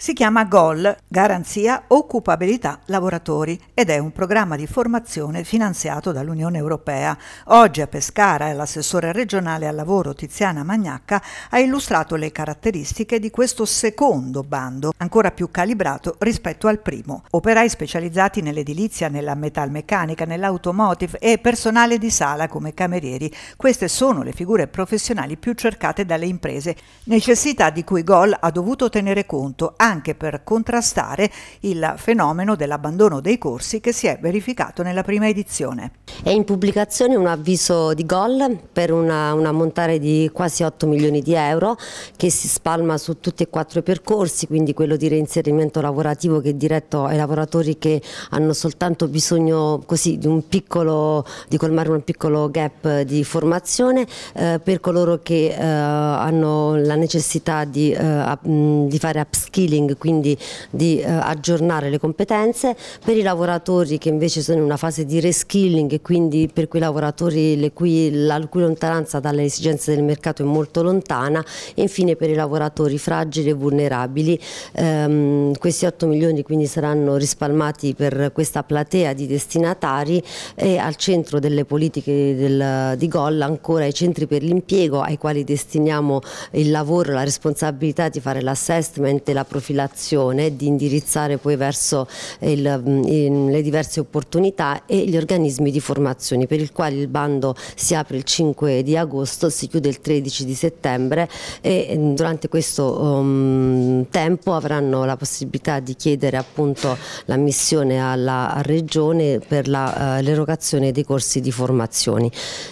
Si chiama GOL, Garanzia Occupabilità Lavoratori, ed è un programma di formazione finanziato dall'Unione Europea. Oggi a Pescara l'assessore regionale al lavoro Tiziana Magnacca ha illustrato le caratteristiche di questo secondo bando, ancora più calibrato rispetto al primo. Operai specializzati nell'edilizia, nella metalmeccanica, nell'automotive e personale di sala come camerieri. Queste sono le figure professionali più cercate dalle imprese, necessità di cui GOL ha dovuto tenere conto anche per contrastare il fenomeno dell'abbandono dei corsi che si è verificato nella prima edizione. È in pubblicazione un avviso di gol per una, un ammontare di quasi 8 milioni di euro che si spalma su tutti e quattro i percorsi, quindi quello di reinserimento lavorativo che è diretto ai lavoratori che hanno soltanto bisogno così, di, un piccolo, di colmare un piccolo gap di formazione, eh, per coloro che eh, hanno la necessità di, eh, di fare upskilling l'upskilling, quindi di eh, aggiornare le competenze, per i lavoratori che invece sono in una fase di reskilling e quindi per quei lavoratori cui, la cui lontananza dalle esigenze del mercato è molto lontana e infine per i lavoratori fragili e vulnerabili. Ehm, questi 8 milioni quindi saranno rispalmati per questa platea di destinatari e al centro delle politiche del, di Golla ancora i centri per l'impiego ai quali destiniamo il lavoro, la responsabilità di fare l'assessment e la professione profilazione di indirizzare poi verso eh, il, mm, le diverse opportunità e gli organismi di formazione per il quale il bando si apre il 5 di agosto, si chiude il 13 di settembre e mm, durante questo um, tempo avranno la possibilità di chiedere appunto l'ammissione alla Regione per eh, l'erogazione uh, dei corsi di formazione.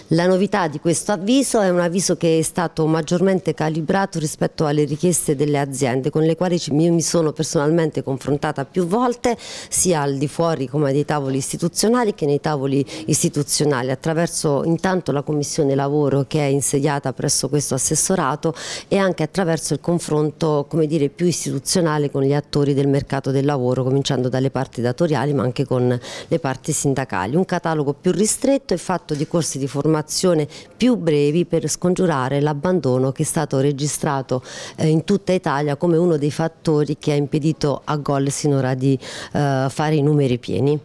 La novità di questo avviso è un avviso che è stato maggiormente calibrato rispetto alle richieste delle aziende con le quali mi io mi sono personalmente confrontata più volte sia al di fuori come dei tavoli istituzionali che nei tavoli istituzionali attraverso intanto la Commissione Lavoro che è insediata presso questo assessorato e anche attraverso il confronto come dire, più istituzionale con gli attori del mercato del lavoro cominciando dalle parti datoriali ma anche con le parti sindacali. Un catalogo più ristretto e fatto di corsi di formazione più brevi per scongiurare l'abbandono che è stato registrato eh, in tutta Italia come uno dei fattori giocatori che ha impedito a gol sinora di eh, fare i numeri pieni.